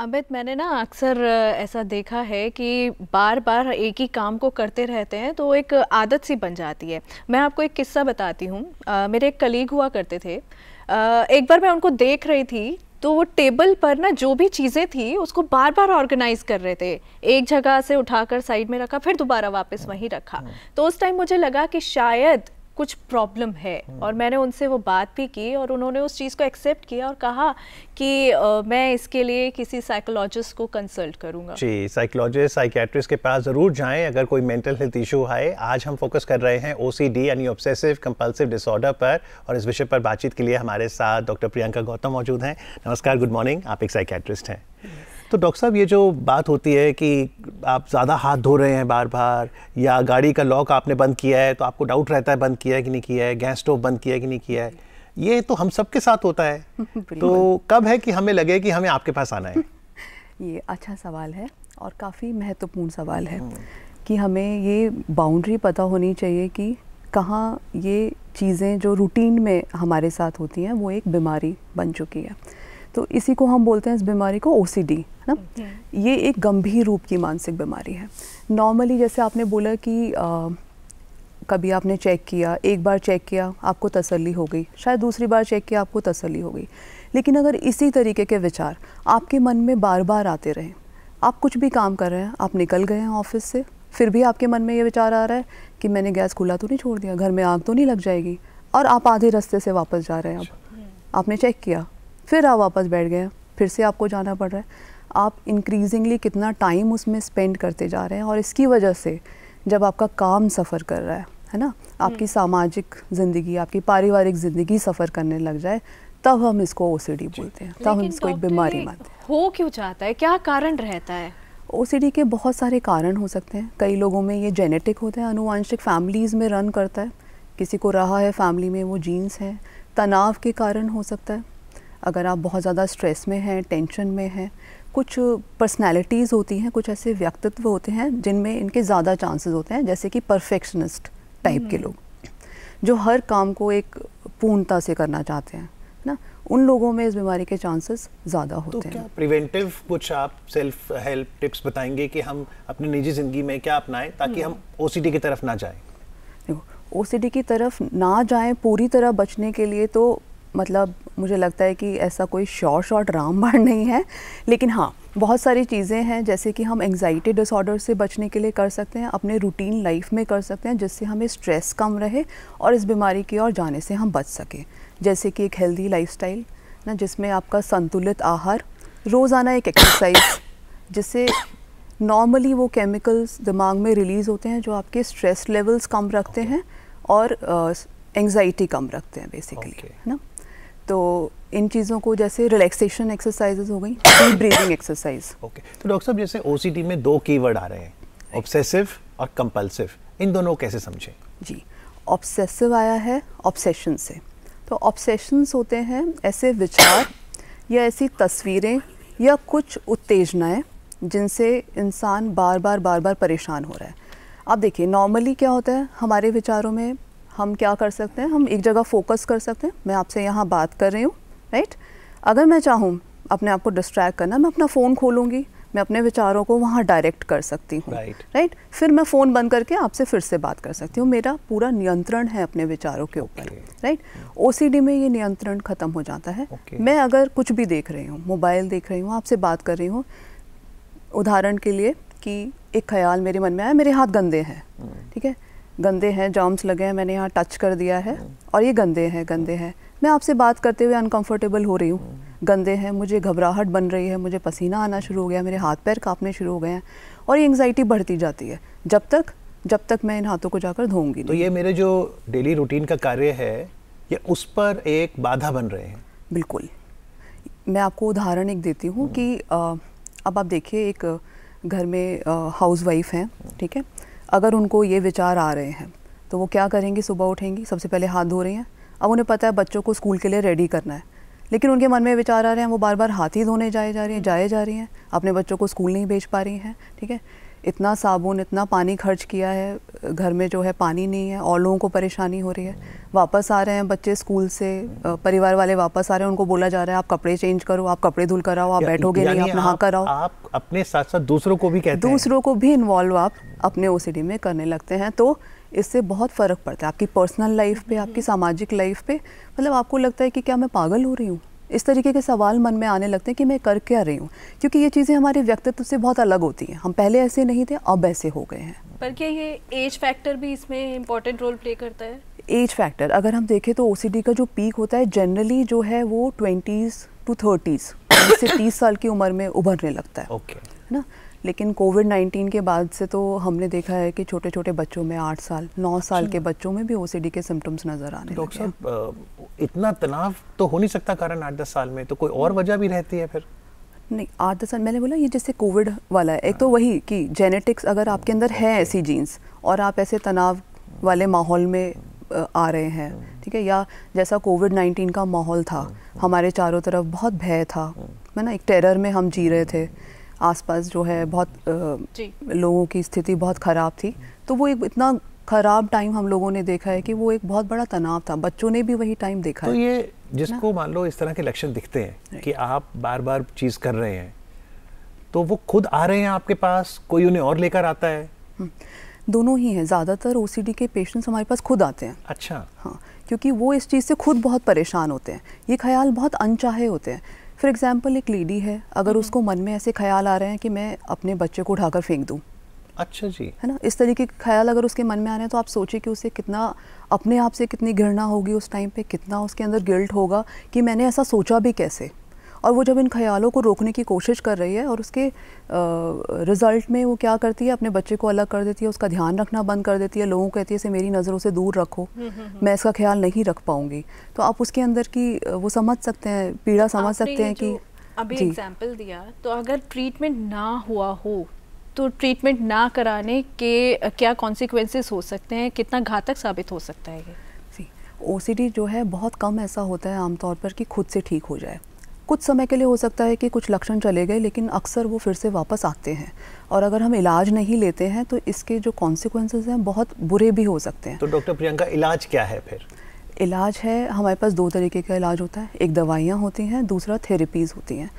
अमित मैंने ना अक्सर ऐसा देखा है कि बार बार एक ही काम को करते रहते हैं तो एक आदत सी बन जाती है मैं आपको एक किस्सा बताती हूँ मेरे एक कलीग हुआ करते थे आ, एक बार मैं उनको देख रही थी तो वो टेबल पर ना जो भी चीज़ें थी उसको बार बार ऑर्गेनाइज कर रहे थे एक जगह से उठाकर साइड में रखा फिर दोबारा वापस वहीं रखा हाँ। तो उस टाइम मुझे लगा कि शायद कुछ प्रॉब्लम है हम्म। और मैंने उनसे वो बात भी की और उन्होंने उस चीज़ को एक्सेप्ट किया और कहा कि आ, मैं इसके लिए किसी साइकोलॉजिस्ट को कंसल्ट करूँगा जी साइकोलॉजिस्ट साइकेट्रिस्ट के पास ज़रूर जाएं अगर कोई मेंटल हेल्थ इशू है आज हम फोकस कर रहे हैं ओ यानी ऑब्सेसिव कंपल्सिव डिसऑर्डर पर और इस विषय पर बातचीत के लिए हमारे साथ डॉक्टर प्रियंका गौतम मौजूद हैं नमस्कार गुड मॉर्निंग आप एक साइकेट्रिस्ट हैं तो डॉक्टर साहब ये जो बात होती है कि आप ज़्यादा हाथ धो रहे हैं बार बार या गाड़ी का लॉक आपने बंद किया है तो आपको डाउट रहता है बंद किया है कि नहीं किया है गैस स्टोव बंद किया है कि नहीं किया है ये तो हम सब के साथ होता है तो कब है कि हमें लगे कि हमें आपके पास आना है ये अच्छा सवाल है और काफ़ी महत्वपूर्ण सवाल है कि हमें ये बाउंड्री पता होनी चाहिए कि कहाँ ये चीज़ें जो रूटीन में हमारे साथ होती हैं वो एक बीमारी बन चुकी है तो इसी को हम बोलते हैं इस बीमारी को ओ है ना ये एक गंभीर रूप की मानसिक बीमारी है नॉर्मली जैसे आपने बोला कि आ, कभी आपने चेक किया एक बार चेक किया आपको तसल्ली हो गई शायद दूसरी बार चेक किया आपको तसल्ली हो गई लेकिन अगर इसी तरीके के विचार आपके मन में बार बार आते रहें आप कुछ भी काम कर रहे हैं आप निकल गए हैं ऑफिस से फिर भी आपके मन में ये विचार आ रहा है कि मैंने गैस खुला तो नहीं छोड़ दिया घर में आग तो नहीं लग जाएगी और आप आधे रास्ते से वापस जा रहे हैं आप अच्छा। आपने चेक किया फिर आप वापस बैठ गए फिर से आपको जाना पड़ रहा है आप इंक्रीजिंगली कितना टाइम उसमें स्पेंड करते जा रहे हैं और इसकी वजह से जब आपका काम सफ़र कर रहा है है ना आपकी हम्म। सामाजिक ज़िंदगी आपकी पारिवारिक ज़िंदगी सफ़र करने लग जाए तब हम इसको ओ बोलते हैं तब हम इसको एक बीमारी मानते हैं हो क्यों चाहता है क्या कारण रहता है ओ के बहुत सारे कारण हो सकते हैं कई लोगों में ये जेनेटिक होते हैं अनुवांशिक फैमिलीज़ में रन करता है किसी को रहा है फैमिली में वो जीन्स है तनाव के कारण हो सकता है अगर आप बहुत ज़्यादा स्ट्रेस में हैं टेंशन में हैं कुछ पर्सनैलिटीज़ होती हैं कुछ ऐसे व्यक्तित्व होते हैं जिनमें इनके ज़्यादा चांसेस होते हैं जैसे कि परफेक्शनिस्ट टाइप के हम्म। लोग जो हर काम को एक पूर्णता से करना चाहते हैं ना उन लोगों में इस बीमारी के चांसेस ज़्यादा तो होते तो क्या हैं प्रिवेंटिव कुछ आप सेल्फ हेल्प टिप्स बताएंगे कि हम अपनी निजी ज़िंदगी में क्या अपनाएं ताकि हम ओ हम्म। की तरफ ना जाएं देखो ओ की तरफ ना जाएं पूरी तरह बचने के लिए तो मतलब मुझे लगता है कि ऐसा कोई शॉर्ट शॉर्ट रामबाण नहीं है लेकिन हाँ बहुत सारी चीज़ें हैं जैसे कि हम एंग्जाइटी डिसऑर्डर से बचने के लिए कर सकते हैं अपने रूटीन लाइफ में कर सकते हैं जिससे हमें स्ट्रेस कम रहे और इस बीमारी की ओर जाने से हम बच सकें जैसे कि एक हेल्दी लाइफ ना जिसमें आपका संतुलित आहार रोज़ाना एक एक्सरसाइज जिससे नॉर्मली वो केमिकल्स दिमाग में रिलीज़ होते हैं जो आपके स्ट्रेस लेवल्स कम रखते हैं और एंगजाइटी uh, कम रखते हैं बेसिकली है ना तो इन चीज़ों को जैसे रिलैक्सेशन एक्सरसाइजेज हो गई डीप ब्रीदिंग एक्सरसाइज ओके तो डॉक्टर साहब जैसे ओ में दो की आ रहे हैं ऑब्सेसिव और कंपल्सिव इन दोनों कैसे समझें जी ऑब्सेसिव आया है ऑब्सेशन से तो ऑब्सेशंस होते हैं ऐसे विचार या ऐसी तस्वीरें या कुछ उत्तेजनाएं जिनसे इंसान बार बार बार बार परेशान हो रहा है आप देखिए नॉर्मली क्या होता है हमारे विचारों में हम क्या कर सकते हैं हम एक जगह फोकस कर सकते हैं मैं आपसे यहाँ बात कर रही हूँ राइट अगर मैं चाहूँ अपने आप को डिस्ट्रैक्ट करना मैं अपना फ़ोन खोलूँगी मैं अपने विचारों को वहाँ डायरेक्ट कर सकती हूँ राइट right. right? फिर मैं फ़ोन बंद करके आपसे फिर से बात कर सकती हूँ मेरा पूरा नियंत्रण है अपने विचारों के ऊपर राइट ओ में ये नियंत्रण ख़त्म हो जाता है okay. मैं अगर कुछ भी देख रही हूँ मोबाइल देख रही हूँ आपसे बात कर रही हूँ उदाहरण के लिए कि एक ख्याल मेरे मन में आया मेरे हाथ गंदे हैं hmm. ठीक है गंदे हैं जॉम्स लगे हैं मैंने यहाँ टच कर दिया है और ये गंदे हैं गंदे हैं मैं आपसे बात करते हुए अनकंफर्टेबल हो रही हूँ गंदे हैं मुझे घबराहट बन रही है मुझे पसीना आना शुरू हो गया मेरे हाथ पैर कांपने शुरू हो गए हैं और ये एंगजाइटी बढ़ती जाती है जब तक जब तक मैं इन हाथों को जाकर धोऊंगी तो ये मेरे जो डेली रूटीन का कार्य है ये उस पर एक बाधा बन रहे हैं बिल्कुल मैं आपको उदाहरण एक देती हूँ कि आ, हम्म। अब आप देखिए एक घर में हाउस वाइफ हैं ठीक है अगर उनको ये विचार आ रहे हैं तो वो क्या करेंगी सुबह उठेंगी सबसे पहले हाथ धो रही हैं अब उन्हें पता है बच्चों को स्कूल के लिए रेडी करना है लेकिन उनके मन में विचार आ रहे हैं वो बार बार हाथ ही धोने जाए जा रही हैं जाए जा रही हैं अपने बच्चों को स्कूल नहीं भेज पा रही हैं ठीक है इतना साबुन इतना पानी खर्च किया है घर में जो है पानी नहीं है और लोगों को परेशानी हो रही है वापस आ रहे हैं बच्चे स्कूल से परिवार वाले वापस आ रहे हैं उनको बोला जा रहा है आप कपड़े चेंज करो आप कपड़े धुल कर आओ आप बैठोगे नहीं आप नहा कर आओ आप अपने साथ साथ दूसरों को भी कहते दूसरों को भी इन्वॉल्व आप अपने ओ में करने लगते हैं तो इससे बहुत फ़र्क पड़ता है आपकी पर्सनल लाइफ पे आपकी सामाजिक लाइफ पे मतलब आपको लगता है कि क्या मैं पागल हो रही हूँ इस तरीके के सवाल मन में आने लगते हैं कि मैं कर क्या रही हूँ क्योंकि ये चीज़ें हमारे व्यक्तित्व से बहुत अलग होती हैं हम पहले ऐसे नहीं थे अब ऐसे हो गए हैं पर क्या ये एज फैक्टर भी इसमें इम्पोर्टेंट रोल प्ले करता है एज फैक्टर अगर हम देखें तो ओ का जो पीक होता है जनरली जो है वो ट्वेंटीज़ टू थर्टीज़ से तीस साल की उम्र में उभरने लगता है okay. है ना लेकिन कोविड 19 के बाद से तो हमने देखा है कि छोटे छोटे बच्चों में आठ साल नौ साल के बच्चों में भी ओ के सिम्टम्स नज़र आने डॉक्टर साहब इतना तनाव तो हो नहीं सकता कारण आठ दस साल में तो कोई और वजह भी रहती है फिर नहीं आठ दस साल मैंने बोला ये जैसे कोविड वाला है एक तो हाँ। वही कि जेनेटिक्स अगर आपके अंदर है ऐसी जीन्स और आप ऐसे तनाव वाले माहौल में आ रहे हैं हाँ। ठीक है या जैसा कोविड नाइन्टीन का माहौल था हाँ। हमारे चारों तरफ बहुत भय था है ना एक टेरर में हम जी रहे थे आसपास जो है बहुत लोगों की स्थिति बहुत ख़राब थी तो वो एक इतना ख़राब टाइम हम लोगों ने देखा है कि वो एक बहुत बड़ा तनाव था बच्चों ने भी वही टाइम देखा तो है। ये जिसको मान लो इस तरह के लक्षण दिखते हैं कि आप बार बार चीज़ कर रहे हैं तो वो खुद आ रहे हैं आपके पास कोई उन्हें और लेकर आता है हम्म। दोनों ही हैं ज़्यादातर ओ के पेशेंट्स हमारे पास खुद आते हैं अच्छा हाँ क्योंकि वो इस चीज़ से खुद बहुत परेशान होते हैं ये ख्याल बहुत अनचाहे होते हैं फॉर एग्जाम्पल एक लेडी है अगर हम्म। उसको मन में ऐसे ख्याल आ रहे हैं कि मैं अपने बच्चे को उठाकर फेंक दूँ अच्छा जी है ना इस तरीके के ख्याल अगर उसके मन में आ रहे हैं तो आप सोचिए कि उसे कितना अपने आप से कितनी घृणा होगी उस टाइम पे कितना उसके अंदर गिल्ट होगा कि मैंने ऐसा सोचा भी कैसे और वो जब इन ख्यालों को रोकने की कोशिश कर रही है और उसके रिज़ल्ट में वो क्या करती है अपने बच्चे को अलग कर देती है उसका ध्यान रखना बंद कर देती है लोगों को कहती है इसे मेरी नज़रों से दूर रखो मैं इसका ख्याल नहीं रख पाऊँगी तो आप उसके अंदर की वो समझ सकते हैं पीड़ा समझ सकते हैं कि अभी एग्जाम्पल दिया तो अगर ट्रीटमेंट ना हुआ हो तो ट्रीटमेंट ना कराने के क्या कॉन्सिक्वेंसेस हो सकते हैं कितना घातक साबित हो सकता है ये ओ जो है बहुत कम ऐसा होता है आमतौर पर कि खुद से ठीक हो जाए कुछ समय के लिए हो सकता है कि कुछ लक्षण चले गए लेकिन अक्सर वो फिर से वापस आते हैं और अगर हम इलाज नहीं लेते हैं तो इसके जो कॉन्सिक्वेंसेज हैं बहुत बुरे भी हो सकते हैं तो डॉक्टर प्रियंका इलाज क्या है फिर इलाज है हमारे पास दो तरीके का इलाज होता है एक दवाइयाँ होती हैं दूसरा थेरेपीज़ होती हैं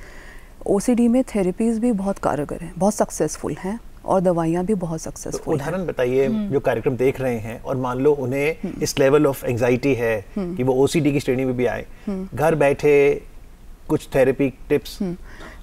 ओ में थेरेपीज़ भी बहुत कारगर हैं बहुत सक्सेसफुल हैं और दवाइयाँ भी बहुत सक्सेसफुल तो उदाहरण बताइए हम्म। जो कार्यक्रम देख रहे हैं और मान लो उन्हें हम्म। इस लेवल ऑफ एंजाइटी है हम्म। कि वो ओ की श्रेणी में भी आए घर बैठे कुछ थेरेपी टिप्स हम्म,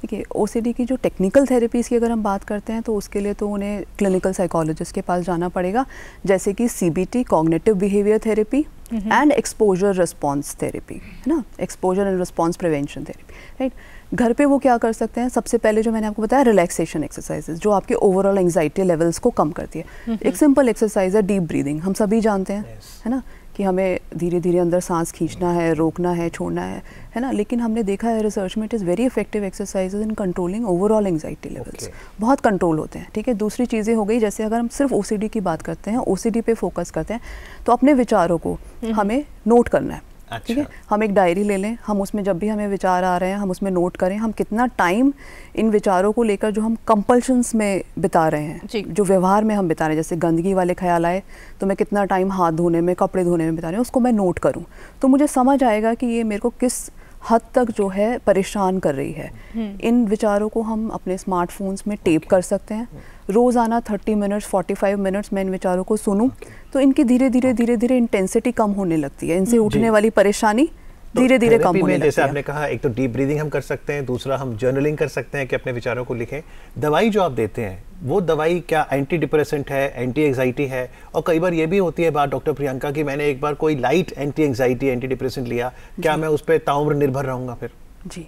देखिए ओ की जो टेक्निकल थेरेपीज़ की अगर हम बात करते हैं तो उसके लिए तो उन्हें क्लिनिकल साइकोलॉजिस्ट के पास जाना पड़ेगा जैसे कि C B T cognitive behaviour therapy and exposure response therapy है ना exposure and response prevention therapy right घर पे वो क्या कर सकते हैं सबसे पहले जो मैंने आपको बताया रिलैक्सेशन एक्सरसाइजेज जो आपके ओवरऑल एंगजाइटी लेवल्स को कम करती है एक सिंपल एक्सरसाइज है डीप ब्रीदिंग हम सभी जानते हैं है ना कि हमें धीरे धीरे अंदर सांस खींचना है रोकना है छोड़ना है है ना लेकिन हमने देखा है रिसर्च में it is very effective exercise in controlling overall anxiety levels बहुत कंट्रोल होते हैं ठीक है दूसरी चीज़ें हो गई जैसे अगर हम सिर्फ ओ की बात करते हैं ओ पे फोकस करते हैं तो अपने विचारों को हम्म। हमें नोट करना है अच्छा। ठीक है हम एक डायरी ले लें हम उसमें जब भी हमें विचार आ रहे हैं हम उसमें नोट करें हम कितना टाइम इन विचारों को लेकर जो हम कंपल्शंस में बिता रहे हैं जो व्यवहार में हम बिता रहे हैं जैसे गंदगी वाले ख्याल आए तो मैं कितना टाइम हाथ धोने में कपड़े धोने में बिता रहे हैं उसको मैं नोट करूँ तो मुझे समझ आएगा कि ये मेरे को किस हद तक जो है परेशान कर रही है हम्म। इन विचारों को हम अपने स्मार्टफोन्स में टेप कर सकते हैं रोज़ाना थर्टी मिनट्स फाइव मिनट्स मैं इन विचारों को सुनूं तो इनकी धीरे धीरे धीरे धीरे इंटेंसिटी कम होने लगती है इनसे उठने वाली परेशानी धीरे धीरे कम होने जैसे आपने कहा एक तो डीप ब्रीदिंग हम कर सकते हैं दूसरा हम जर्नलिंग कर सकते हैं कि अपने विचारों को लिखें दवाई जो आप देते हैं वो दवाई क्या एंटी डिप्रेसेंट है एंटी एंगजाइटी है और कई बार ये भी होती है बात डॉक्टर प्रियंका की मैंने एक बार कोई light anti anxiety anti depressant लिया क्या मैं उस पर ताउम्र निर्भर रहूँगा फिर जी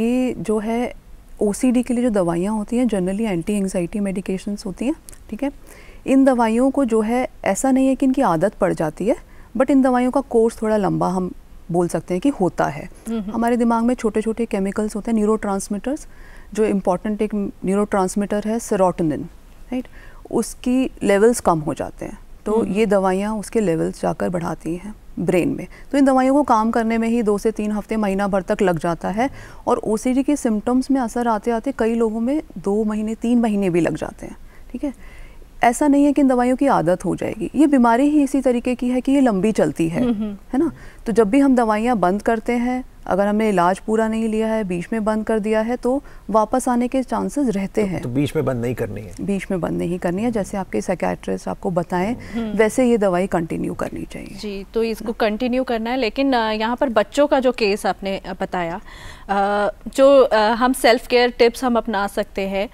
ये जो है ओ के लिए जो दवाइयाँ होती हैं जनरली एंटी एंगजाइटी मेडिकेशंस होती हैं ठीक है इन दवाइयों को जो है ऐसा नहीं है कि इनकी आदत पड़ जाती है बट इन दवाइयों का कोर्स थोड़ा लंबा हम बोल सकते हैं कि होता है हमारे दिमाग में छोटे छोटे केमिकल्स होते हैं न्यूरो जो इम्पॉर्टेंट एक न्यूरो है सेरोटोनिन राइट उसकी लेवल्स कम हो जाते हैं तो ये दवाइयाँ उसके लेवल्स जाकर बढ़ाती हैं ब्रेन में तो इन दवाइयों को काम करने में ही दो से तीन हफ्ते महीना भर तक लग जाता है और ओ के सिम्टम्स में असर आते आते कई लोगों में दो महीने तीन महीने भी लग जाते हैं ठीक है ऐसा नहीं है कि इन दवाइयों की आदत हो जाएगी ये बीमारी ही इसी तरीके की है कि ये लंबी चलती है हम्म, हम्म। है ना तो जब भी हम दवाइयाँ बंद करते हैं अगर हमने इलाज पूरा नहीं लिया है बीच में बंद कर दिया है तो वापस आने के चांसेस रहते तो, हैं तो बीच में बंद नहीं करनी है बीच में बंद नहीं करनी है जैसे आपके साइकेट्रिस्ट आपको बताएं हम्म। वैसे ये दवाई कंटिन्यू करनी चाहिए जी तो इसको कंटिन्यू करना है लेकिन यहाँ पर बच्चों का जो केस आपने बताया जो हम सेल्फ केयर टिप्स हम अपना सकते हैं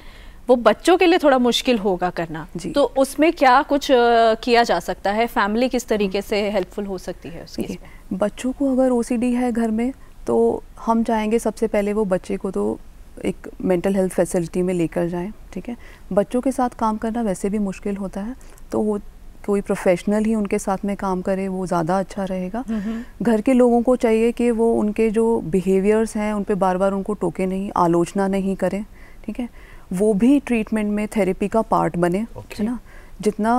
वो बच्चों के लिए थोड़ा मुश्किल होगा करना जी तो उसमें क्या कुछ किया जा सकता है फैमिली किस तरीके से हेल्पफुल हो सकती है उसकी बच्चों को अगर ओ है घर में तो हम चाहेंगे सबसे पहले वो बच्चे को तो एक मेंटल हेल्थ फैसिलिटी में लेकर जाएं ठीक है बच्चों के साथ काम करना वैसे भी मुश्किल होता है तो वो कोई प्रोफेशनल ही उनके साथ में काम करे वो ज़्यादा अच्छा रहेगा हम्म, हम्म। घर के लोगों को चाहिए कि वो उनके जो बिहेवियर्स हैं उन पर बार बार उनको टोके नहीं आलोचना नहीं करें ठीक है वो भी ट्रीटमेंट में थेरेपी का पार्ट बने है ना जितना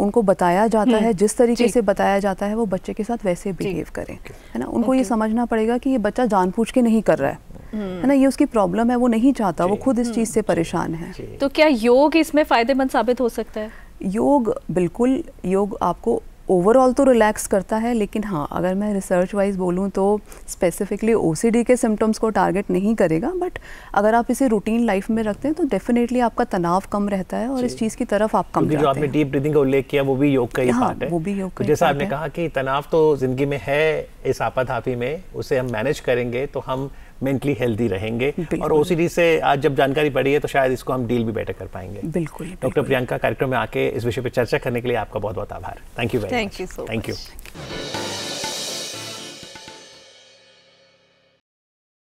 उनको बताया जाता हम्म। है जिस तरीके से बताया जाता है वो बच्चे के साथ वैसे बिहेव करें है ना उनको ये समझना पड़ेगा कि ये बच्चा जानबूझ के नहीं कर रहा है हम्म। है ना ये उसकी प्रॉब्लम है वो नहीं चाहता वो खुद इस हम्म। चीज़ से परेशान है तो क्या योग इसमें फ़ायदेमंद साबित हो सकता है योग बिल्कुल योग आपको ओवरऑल तो रिलैक्स करता है लेकिन हाँ अगर मैं रिसर्च वाइज बोलूँ तो स्पेसिफिकली ओ के सिम्टम्स को टारगेट नहीं करेगा बट अगर आप इसे रूटीन लाइफ में रखते हैं तो डेफिनेटली आपका तनाव कम रहता है और इस चीज़ की तरफ आप कम जो आपने डीप ब्रीदिंग का उल्लेख किया वो भी योग का ही हाँ, पार्ट है वो भी योग तो जैसा आपने कहा कि तनाव तो ज़िंदगी में है इस आपाधापी में उसे हम मैनेज करेंगे तो हम मेंटली हेल्दी रहेंगे और ओसीडी से आज जब जानकारी पड़ी है तो शायद इसको हम डील भी बेटर कर पाएंगे बिल्कुल डॉक्टर प्रियंका कार्यक्रम में आके इस विषय पर चर्चा करने के लिए आपका बहुत बहुत आभार thank you very thank you thank you